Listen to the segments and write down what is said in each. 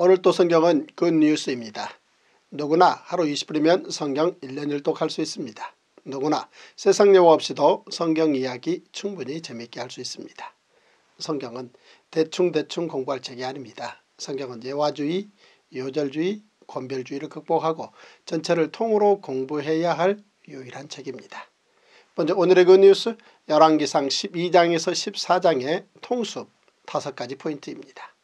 오늘 또 성경은 그 뉴스입니다. 누구나 하루 20분이면 성경 1년 1독 할 수 있습니다. 누구나 세상 여어 없이도 성경 이야기 충분히 재미있게 할 수 있습니다. 성경은 대충대충 공부할 책이 아닙니다. 성경은 예화주의, 요절주의, 권별주의를 극복하고 전체를 통으로 공부해야 할 유일한 책입니다. 먼저 오늘의 그 뉴스 열왕기상 12장에서 14장의 통수 5 가지 포인트입니다.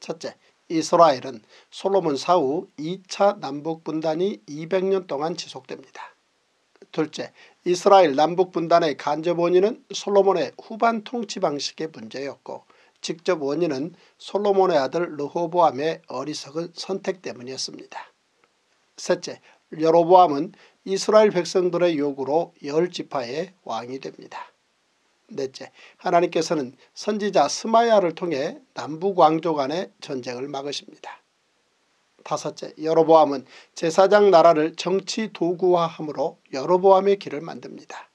첫째, 이스라엘은 솔로몬 사후 2차 남북분단이 200년 동안 지속됩니다. 둘째, 이스라엘 남북분단의 간접 원인은 솔로몬의 후반 통치 방식의 문제였고 직접 원인은 솔로몬의 아들 르호보암의 어리석은 선택 때문이었습니다. 셋째, 여로보암은 이스라엘 백성들의 요구로 열 지파의 왕이 됩니다. 넷째, 하나님께서는 선지자 스마야를 통해 남북 왕조 간의 전쟁을 막으십니다. 다섯째, 여로보암은 제사장 나라를 정치 도구화함으로 여로보암의 길을 만듭니다.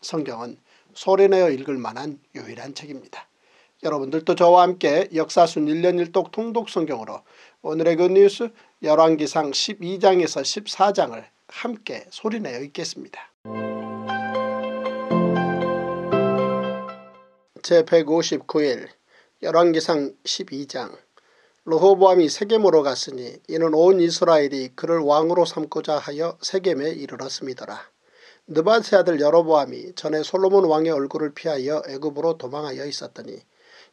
성경은 소리내어 읽을 만한 유일한 책입니다. 여러분들도 저와 함께 역사순 1년 1독 통독 성경으로 오늘의 굿뉴스 그 열왕기상 12장에서 14장을 함께 소리내어 읽겠습니다. 제159일 열왕기상 12장 로호보암이 세겜으로 갔으니 이는 온 이스라엘이 그를 왕으로 삼고자 하여 세겜에 이르렀습니다라. 느바세 아들 여로보암이 전에 솔로몬 왕의 얼굴을 피하여 애굽으로 도망하여 있었더니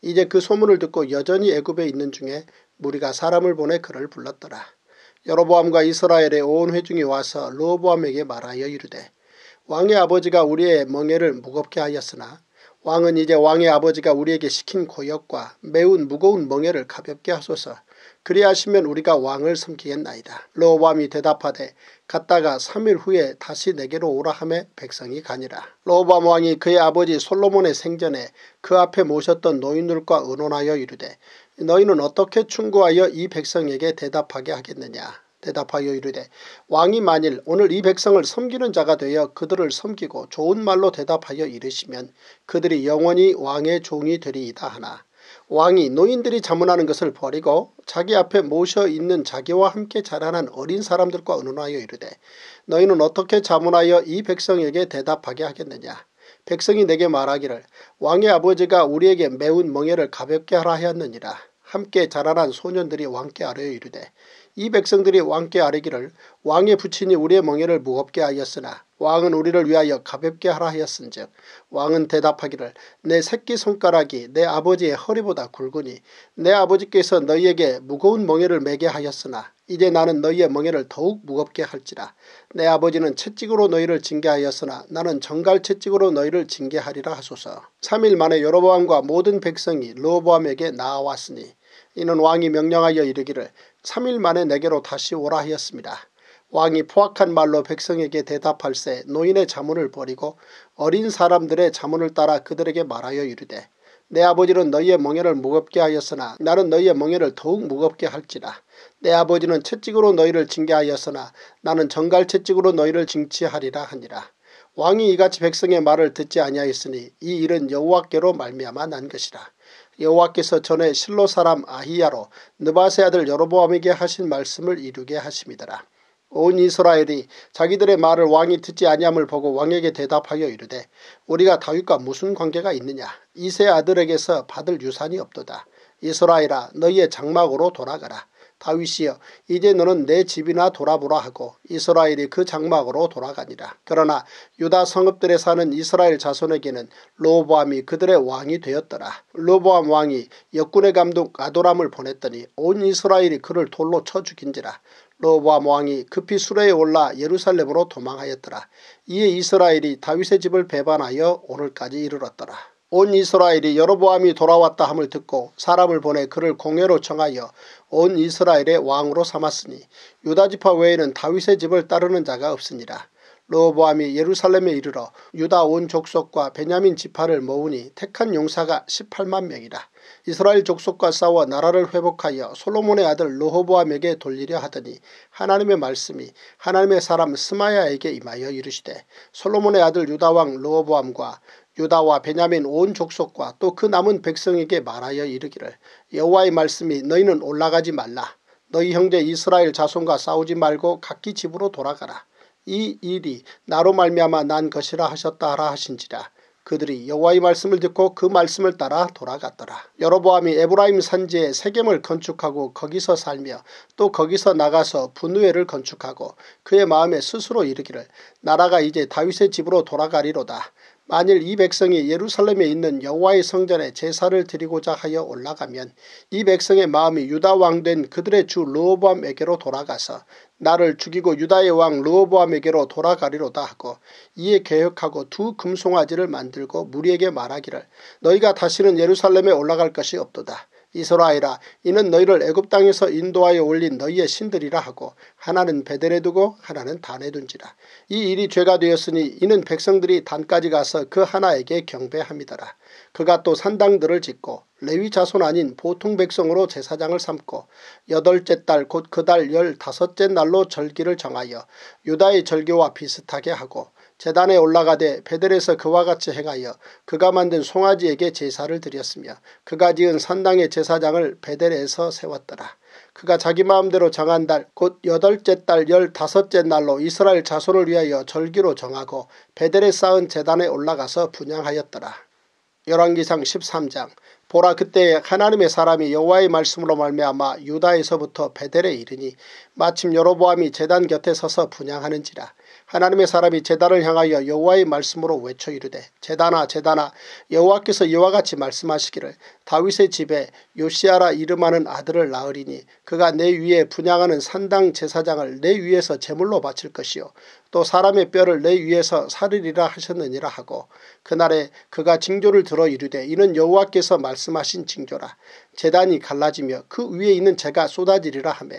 이제 그 소문을 듣고 여전히 애굽에 있는 중에 무리가 사람을 보내 그를 불렀더라. 여로보암과 이스라엘의 온 회중이 와서 르호보암에게 말하여 이르되 왕의 아버지가 우리의 멍에를 무겁게 하였으나 왕은 이제 왕의 아버지가 우리에게 시킨 고역과 매운 무거운 멍에를 가볍게 하소서 그리하시면 우리가 왕을 섬기겠나이다. 로밤이 대답하되 갔다가 3일 후에 다시 내게로 오라 함에 백성이 가니라. 로밤 왕이 그의 아버지 솔로몬의 생전에 그 앞에 모셨던 노인들과 의논하여 이르되 너희는 어떻게 충고하여 이 백성에게 대답하게 하겠느냐. 대답하여 이르되 왕이 만일 오늘 이 백성을 섬기는 자가 되어 그들을 섬기고 좋은 말로 대답하여 이르시면 그들이 영원히 왕의 종이 되리이다 하나 왕이 노인들이 자문하는 것을 버리고 자기 앞에 모셔 있는 자기와 함께 자라난 어린 사람들과 의논하여 이르되 너희는 어떻게 자문하여 이 백성에게 대답하게 하겠느냐 백성이 내게 말하기를 왕의 아버지가 우리에게 매운 멍에를 가볍게 하라 하였느니라 함께 자라난 소년들이 왕께 아뢰어 이르되 이 백성들이 왕께 아뢰기를 왕의 부친이 우리의 멍에를 무겁게 하였으나 왕은 우리를 위하여 가볍게 하라 하였은즉 왕은 대답하기를 내 새끼손가락이 내 아버지의 허리보다 굵으니 내 아버지께서 너희에게 무거운 멍에를 매게 하였으나 이제 나는 너희의 멍에를 더욱 무겁게 할지라 내 아버지는 채찍으로 너희를 징계하였으나 나는 정갈 채찍으로 너희를 징계하리라 하소서 3일 만에 여로보암과 모든 백성이 로보암에게 나아왔으니 이는 왕이 명령하여 이르기를 3일 만에 내게로 다시 오라 하였습니다. 왕이 포악한 말로 백성에게 대답할세 노인의 자문을 버리고 어린 사람들의 자문을 따라 그들에게 말하여 이르되 내 아버지는 너희의 멍해를 무겁게 하였으나 나는 너희의 멍해를 더욱 무겁게 할지라. 내 아버지는 채찍으로 너희를 징계하였으나 나는 정갈 채찍으로 너희를 징치하리라 하니라. 왕이 이같이 백성의 말을 듣지 아니하였으니 이 일은 여호와께로 말미암아 난 것이라. 여호와께서 전에 실로 사람 아히야로 느바세 아들 여로보암에게 하신 말씀을 이루게 하심이더라. 온 이스라엘이 자기들의 말을 왕이 듣지 아니함을 보고 왕에게 대답하여 이르되 우리가 다윗과 무슨 관계가 있느냐 이세 아들에게서 받을 유산이 없도다. 이스라엘아 너희의 장막으로 돌아가라. 다윗이여 이제 너는 내 집이나 돌아보라 하고 이스라엘이 그 장막으로 돌아가니라. 그러나 유다 성읍들에 사는 이스라엘 자손에게는 로보암이 그들의 왕이 되었더라. 로보암 왕이 역군의 감독 아도람을 보냈더니 온 이스라엘이 그를 돌로 쳐 죽인지라. 로보암 왕이 급히 수레에 올라 예루살렘으로 도망하였더라. 이에 이스라엘이 다윗의 집을 배반하여 오늘까지 이르렀더라. 온 이스라엘이 여로보암이 돌아왔다 함을 듣고 사람을 보내 그를 공예로 청하여 온 이스라엘의 왕으로 삼았으니 유다지파 외에는 다윗의 집을 따르는 자가 없으니라. 로보암이 예루살렘에 이르러 유다 온 족속과 베냐민 지파를 모으니 택한 용사가 18만 명이라. 이스라엘 족속과 싸워 나라를 회복하여 솔로몬의 아들 로호보암에게 돌리려 하더니 하나님의 말씀이 하나님의 사람 스마야에게 임하여 이르시되 솔로몬의 아들 유다왕 로호보암과 유다와 베냐민 온 족속과 또 그 남은 백성에게 말하여 이르기를 여호와의 말씀이 너희는 올라가지 말라. 너희 형제 이스라엘 자손과 싸우지 말고 각기 집으로 돌아가라. 이 일이 나로 말미암아 난 것이라 하셨다 라 하신지라. 그들이 여호와의 말씀을 듣고 그 말씀을 따라 돌아갔더라. 여로보암이 에브라임 산지에 세겜을 건축하고 거기서 살며 또 거기서 나가서 분우회를 건축하고 그의 마음에 스스로 이르기를 나라가 이제 다윗의 집으로 돌아가리로다. 만일 이 백성이 예루살렘에 있는 여호와의 성전에 제사를 드리고자 하여 올라가면 이 백성의 마음이 유다 왕 된 그들의 주 르호보암에게로 돌아가서 나를 죽이고 유다의 왕 르호보암에게로 돌아가리로다 하고 이에 개혁하고두 금송아지를 만들고 무리에게 말하기를 너희가 다시는 예루살렘에 올라갈 것이 없도다. 이스라엘아 이는 너희를 애굽 땅에서 인도하여 올린 너희의 신들이라 하고 하나는 베델에 두고 하나는 단에 둔지라 이 일이 죄가 되었으니 이는 백성들이 단까지 가서 그 하나에게 경배합니다라 그가 또 산당들을 짓고 레위 자손 아닌 보통 백성으로 제사장을 삼고 여덟째 달 곧 그달 그 열다섯째 날로 절기를 정하여 유다의 절기와 비슷하게 하고 재단에 올라가되 베델에서 그와 같이 행하여 그가 만든 송아지에게 제사를 드렸으며 그가 지은 산당의 제사장을 베델에서 세웠더라. 그가 자기 마음대로 정한 달 곧 여덟째 달 열다섯째 날로 이스라엘 자손을 위하여 절기로 정하고 베델에 쌓은 재단에 올라가서 분양하였더라. 열왕기상 13장 보라 그때 하나님의 사람이 여호와의 말씀으로 말미암아 유다에서부터 베델에 이르니 마침 여로보암이 재단 곁에 서서 분양하는지라 하나님의 사람이 제단을 향하여 여호와의 말씀으로 외쳐 이르되 제단아 제단아 여호와께서 이와 같이 말씀하시기를 다윗의 집에 요시아라 이름하는 아들을 낳으리니 그가 내 위에 분양하는 산당 제사장을 내 위에서 제물로 바칠 것이요 또 사람의 뼈를 내 위에서 사으리라 하셨느니라 하고 그날에 그가 징조를 들어 이르되 이는 여호와께서 말씀하신 징조라 재단이 갈라지며 그 위에 있는 재가 쏟아지리라 하며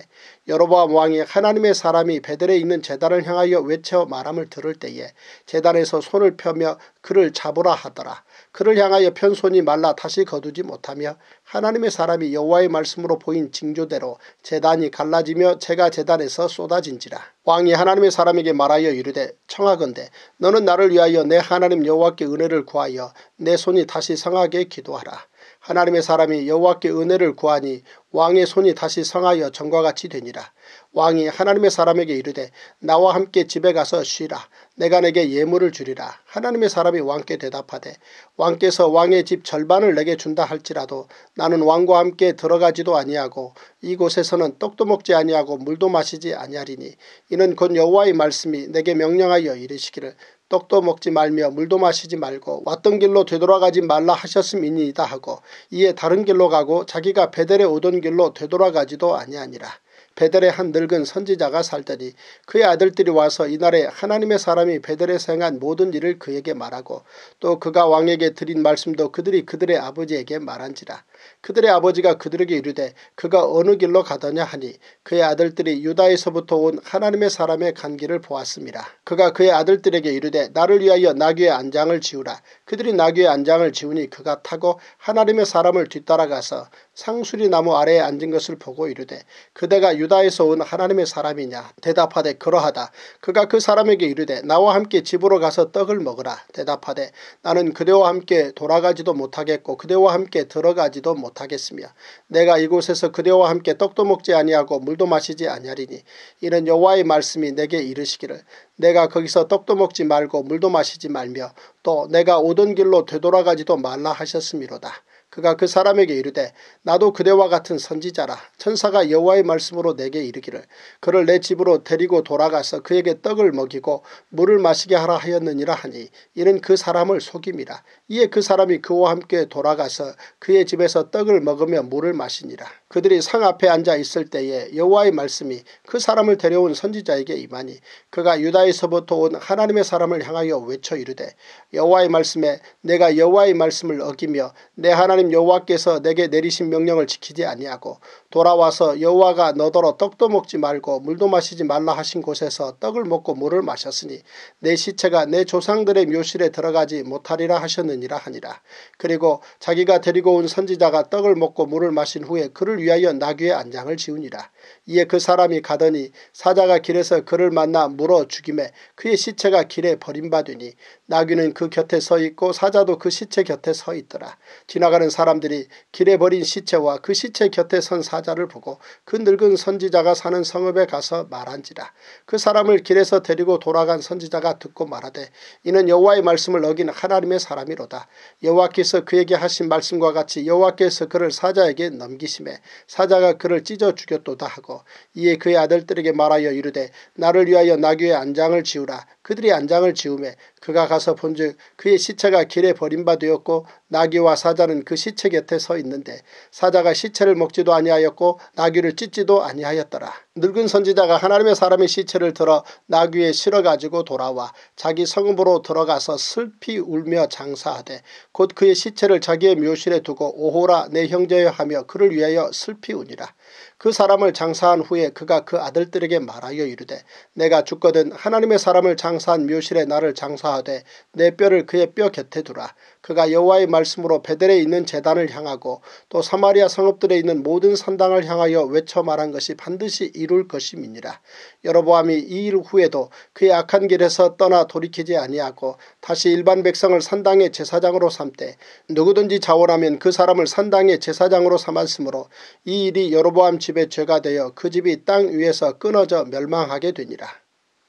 여로보암 왕이 하나님의 사람이 베델에 있는 재단을 향하여 외쳐 말함을 들을 때에 재단에서 손을 펴며 그를 잡으라 하더라. 그를 향하여 편손이 말라 다시 거두지 못하며 하나님의 사람이 여호와의 말씀으로 보인 징조대로 재단이 갈라지며 제가 재단에서 쏟아진지라. 왕이 하나님의 사람에게 말하여 이르되 청하건대 너는 나를 위하여 내 하나님 여호와께 은혜를 구하여 내 손이 다시 성하게 기도하라. 하나님의 사람이 여호와께 은혜를 구하니 왕의 손이 다시 성하여 전과 같이 되니라. 왕이 하나님의 사람에게 이르되 나와 함께 집에 가서 쉬라. 내가 내게 예물을 주리라. 하나님의 사람이 왕께 대답하되 왕께서 왕의 집 절반을 내게 준다 할지라도 나는 왕과 함께 들어가지도 아니하고 이곳에서는 떡도 먹지 아니하고 물도 마시지 아니하리니 이는 곧 여호와의 말씀이 내게 명령하여 이르시기를 떡도 먹지 말며 물도 마시지 말고 왔던 길로 되돌아가지 말라 하셨음이니이다 하고 이에 다른 길로 가고 자기가 베델에 오던 길로 되돌아가지도 아니하니라. 베델에한 늙은 선지자가 살더니 그의 아들들이 와서 이날에 하나님의 사람이 베델에서 행한 모든 일을 그에게 말하고 또 그가 왕에게 드린 말씀도 그들이 그들의 아버지에게 말한지라. 그들의 아버지가 그들에게 이르되 그가 어느 길로 가더냐 하니 그의 아들들이 유다에서부터 온 하나님의 사람의 간기를 보았습니다. 그가 그의 아들들에게 이르되 나를 위하여 나귀의 안장을 지우라. 그들이 나귀의 안장을 지우니 그가 타고 하나님의 사람을 뒤따라가서 상수리 나무 아래에 앉은 것을 보고 이르되 그대가 유다에서 온 하나님의 사람이냐 대답하되 그러하다 그가 그 사람에게 이르되 나와 함께 집으로 가서 떡을 먹으라 대답하되 나는 그대와 함께 돌아가지도 못하겠고 그대와 함께 들어가지도 말도 못하겠으며 내가 이곳에서 그대와 함께 떡도 먹지 아니하고 물도 마시지 아니하리니 이는 여호와의 말씀이 내게 이르시기를 내가 거기서 떡도 먹지 말고 물도 마시지 말며 또 내가 오던 길로 되돌아가지도 말라 하셨음이로다. 그가 그 사람에게 이르되 나도 그대와 같은 선지자라 천사가 여호와의 말씀으로 내게 이르기를 그를 내 집으로 데리고 돌아가서 그에게 떡을 먹이고 물을 마시게 하라 하였느니라 하니 이는 그 사람을 속임이라 이에 그 사람이 그와 함께 돌아가서 그의 집에서 떡을 먹으며 물을 마시니라 그들이 상 앞에 앉아 있을 때에 여호와의 말씀이 그 사람을 데려온 선지자에게 임하니 그가 유다에서부터 온 하나님의 사람을 향하여 외쳐 이르되 여호와의 말씀에 내가 여호와의 말씀을 어기며 내 하나님 하나님 여호와께서 내게 내리신 명령을 지키지 아니하고 돌아와서 여호와가 너더러 떡도 먹지 말고 물도 마시지 말라 하신 곳에서 떡을 먹고 물을 마셨으니 내 시체가 내 조상들의 묘실에 들어가지 못하리라 하셨느니라 하니라. 그리고 자기가 데리고 온 선지자가 떡을 먹고 물을 마신 후에 그를 위하여 나귀의 안장을 지우니라. 이에 그 사람이 가더니 사자가 길에서 그를 만나 물어 죽임에 그의 시체가 길에 버림받으니 나귀는 그 곁에 서 있고 사자도 그 시체 곁에 서 있더라. 지나가는 사람들이 길에 버린 시체와 그 시체 곁에 선사 자 사자를 보고 그 늙은 선지자가 사는 성읍에 가서 말한지라 그 사람을 길에서 데리고 돌아간 선지자가 듣고 말하되 이는 여호와의 말씀을 어긴 하나님의 사람이로다 여호와께서 그에게 하신 말씀과 같이 여호와께서 그를 사자에게 넘기심에 사자가 그를 찢어 죽였도다 하고 이에 그의 아들들에게 말하여 이르되 나를 위하여 나귀의 안장을 지우라 그들이 안장을 지우매 그가 가서 본즉 그의 시체가 길에 버림바 되었고 나귀와 사자는 그 시체 곁에 서 있는데 사자가 시체를 먹지도 아니하였고 나귀를 찢지도 아니하였더라. 늙은 선지자가 하나님의 사람의 시체를 들어 나귀에 실어가지고 돌아와 자기 성읍으로 들어가서 슬피 울며 장사하되 곧 그의 시체를 자기의 묘실에 두고 오호라 내 형제여 하며 그를 위하여 슬피 우니라. 그 사람을 장사한 후에 그가 그 아들들에게 말하여 이르되 내가 죽거든 하나님의 사람을 장사한 묘실에 나를 장사하되 내 뼈를 그의 뼈 곁에 두라. 그가 여호와의 말씀으로 베델에 있는 재단을 향하고 또 사마리아 성읍들에 있는 모든 산당을 향하여 외쳐 말한 것이 반드시 이룰 것임이니라. 여로보암이 이 일 후에도 그의 악한 길에서 떠나 돌이키지 아니하고 다시 일반 백성을 산당의 제사장으로 삼되 누구든지 자원하면 그 사람을 산당의 제사장으로 삼았으므로 이 일이 여로보암 집 집의 죄가 되어 그 집이 땅 위에서 끊어져 멸망하게 되니라.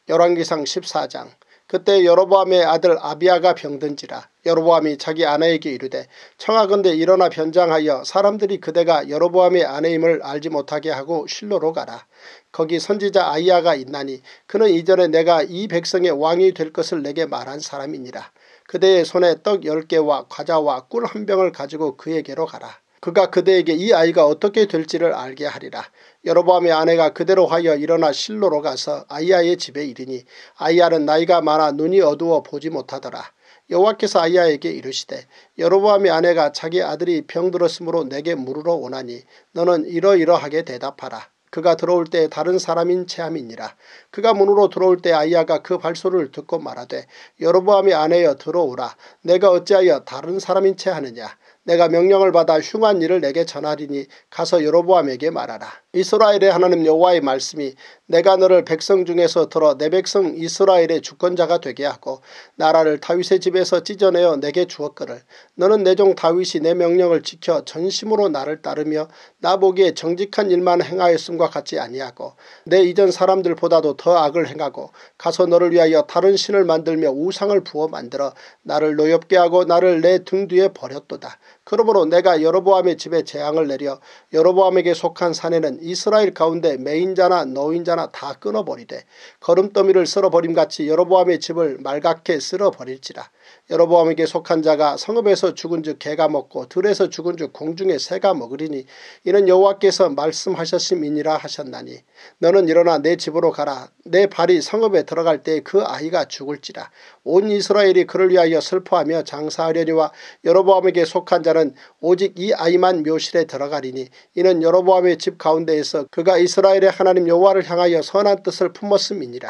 열왕기상 14장 그때 여로보암의 아들 아비아가 병든지라 여로보암이 자기 아내에게 이르되 청하건대 일어나 변장하여 사람들이 그대가 여로보암의 아내임을 알지 못하게 하고 실로로 가라. 거기 선지자 아이아가 있나니 그는 이전에 내가 이 백성의 왕이 될 것을 내게 말한 사람이니라. 그대의 손에 떡1 0개와 과자와 꿀 한 병을 가지고 그에게로 가라. 그가 그대에게 이 아이가 어떻게 될지를 알게 하리라. 여로보암의 아내가 그대로 하여 일어나 실로로 가서 아이야의 집에 이르니 아이야는 나이가 많아 눈이 어두워 보지 못하더라. 여호와께서 아이야에게 이르시되 여로보암의 아내가 자기 아들이 병들었으므로 내게 물으러 오나니 너는 이러이러하게 대답하라. 그가 들어올 때 다른 사람인 체함이니라. 그가 문으로 들어올 때 아이야가 그 발소를 듣고 말하되 여로보암이 아내여 들어오라. 내가 어찌하여 다른 사람인 체하느냐. 내가 명령을 받아 흉한 일을 내게 전하리니 가서 여로보암에게 말하라. 이스라엘의 하나님 여호와의 말씀이 내가 너를 백성 중에서 들어 내 백성 이스라엘의 주권자가 되게 하고 나라를 다윗의 집에서 찢어내어 내게 주었거늘 너는 내 종 다윗이 내 명령을 지켜 전심으로 나를 따르며 나보기에 정직한 일만 행하였음과 같지 아니하고 내 이전 사람들보다도 더 악을 행하고 가서 너를 위하여 다른 신을 만들며 우상을 부어 만들어 나를 노엽게 하고 나를 내 등 뒤에 버렸도다. 그러므로 내가 여로보암의 집에 재앙을 내려 여로보암에게 속한 산에는 이스라엘 가운데 매인자나 노인자나 다 끊어버리되 걸음더미를 쓸어버림같이 여로보암의 집을 말갛게 쓸어버릴지라 여로보암에게 속한 자가 성읍에서 죽은 즉 개가 먹고 들에서 죽은 즉 공중에 새가 먹으리니 이는 여호와께서 말씀하셨음이니라 하셨나니 너는 일어나 내 집으로 가라 내 발이 성읍에 들어갈 때그 아이가 죽을지라 온 이스라엘이 그를 위하여 슬퍼하며 장사하려니와 여로보암에게 속한 자 자는 오직 이 아이만 묘실에 들어가리니 이는 여로보암의 집 가운데에서 그가 이스라엘의 하나님 여호와를 향하여 선한 뜻을 품었음이니라.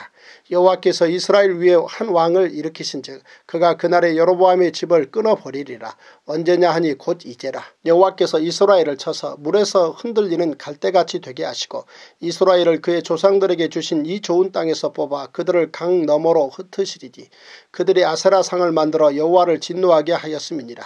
여호와께서 이스라엘 위에 한 왕을 일으키신즉 그가 그날에 여로보암의 집을 끊어버리리라. 언제냐 하니 곧 이제라. 여호와께서 이스라엘을 쳐서 물에서 흔들리는 갈대같이 되게 하시고 이스라엘을 그의 조상들에게 주신 이 좋은 땅에서 뽑아 그들을 강 너머로 흩으시리니 그들이 아세라상을 만들어 여호와를 진노하게 하였음이니라.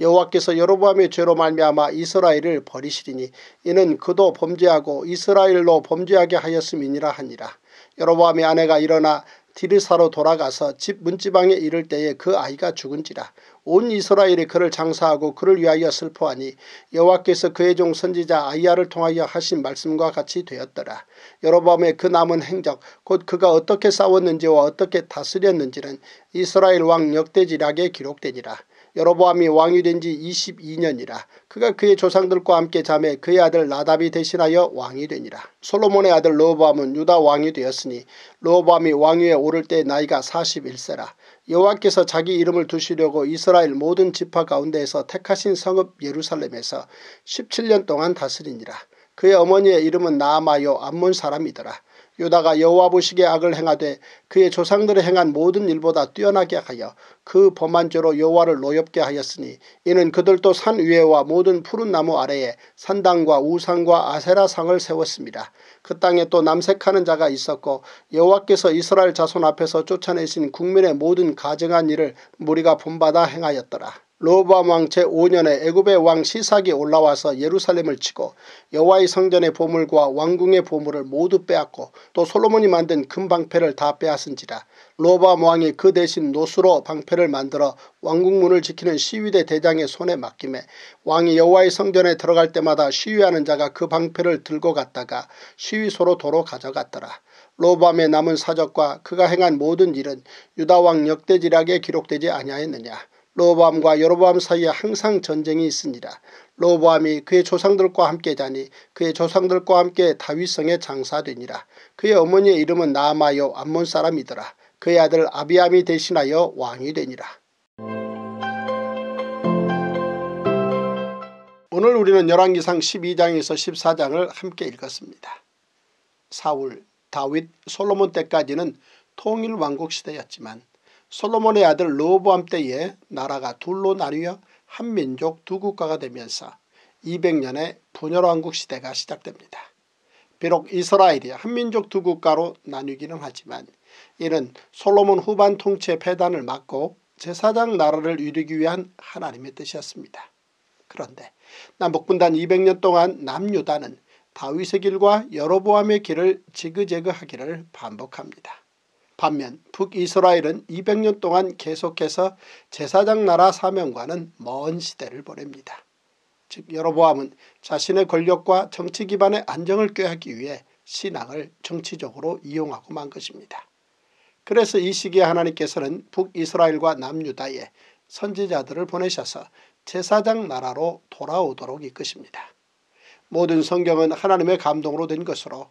여호와께서 여로보암의 죄로 말미암아 이스라엘을 버리시리니 이는 그도 범죄하고 이스라엘로 범죄하게 하였음이니라 하니라. 여로보암의 아내가 일어나 디르사로 돌아가서 집 문지방에 이를 때에 그 아이가 죽은지라 온 이스라엘이 그를 장사하고 그를 위하여 슬퍼하니 여호와께서 그의 종 선지자 아이야를 통하여 하신 말씀과 같이 되었더라. 여로밤의 그 남은 행적 곧 그가 어떻게 싸웠는지와 어떻게 다스렸는지는 이스라엘 왕 역대지략에 기록되니라. 여로보암이 왕이 된지 22년이라 그가 그의 조상들과 함께 잠에 그의 아들 라답이 대신하여 왕이 되니라. 솔로몬의 아들 로보암은 유다 왕이 되었으니 로보암이 왕위에 오를 때 나이가 41세라. 여호와께서 자기 이름을 두시려고 이스라엘 모든 지파 가운데에서 택하신 성읍 예루살렘에서 17년 동안 다스리니라. 그의 어머니의 이름은 나마요 암몬 사람이더라. 요다가 여호와 보시기에 악을 행하되 그의 조상들의 행한 모든 일보다 뛰어나게 하여 그 범한 죄로 여호와를 노엽게 하였으니 이는 그들도 산 위에와 모든 푸른 나무 아래에 산당과 우상과 아세라 상을 세웠습니다. 그 땅에 또 남색하는 자가 있었고 여호와께서 이스라엘 자손 앞에서 쫓아내신 국민의 모든 가증한 일을 무리가 본받아 행하였더라. 로보암 왕 제5년에 애굽의 왕 시삭이 올라와서 예루살렘을 치고 여호와의 성전의 보물과 왕궁의 보물을 모두 빼앗고 또 솔로몬이 만든 금방패를 다 빼앗은지라 로보암 왕이 그 대신 노수로 방패를 만들어 왕궁문을 지키는 시위대 대장의 손에 맡김에 왕이 여호와의 성전에 들어갈 때마다 시위하는 자가 그 방패를 들고 갔다가 시위소로 도로 가져갔더라. 로밤의 남은 사적과 그가 행한 모든 일은 유다왕 역대지락에 기록되지 아니하였느냐. 로보암과 여로보암 사이에 항상 전쟁이 있습니다. 로보암이 그의 조상들과 함께 자니 그의 조상들과 함께 다윗성에 장사되니라. 그의 어머니의 이름은 나마여 암몬 사람이더라. 그의 아들 아비암이 대신하여 왕이 되니라. 오늘 우리는 열왕기상 12장에서 14장을 함께 읽었습니다. 사울, 다윗, 솔로몬 때까지는 통일왕국 시대였지만 솔로몬의 아들 로보암 때에 나라가 둘로 나뉘어 한 민족 두 국가가 되면서 200년의 분열왕국 시대가 시작됩니다. 비록 이스라엘이 한민족 두 국가로 나뉘기는 하지만 이는 솔로몬 후반 통치의 폐단을 막고 제사장 나라를 이루기 위한 하나님의 뜻이었습니다. 그런데 남북분단 200년 동안 남유다는 다윗의 길과 여로보암의 길을 지그재그하기를 반복합니다. 반면 북이스라엘은 200년 동안 계속해서 제사장 나라 사명과는 먼 시대를 보냅니다. 즉 여로보암은 자신의 권력과 정치 기반의 안정을 꾀하기 위해 신앙을 정치적으로 이용하고 만 것입니다. 그래서 이 시기에 하나님께서는 북이스라엘과 남유다에 선지자들을 보내셔서 제사장 나라로 돌아오도록 이끄십니다. 모든 성경은 하나님의 감동으로 된 것으로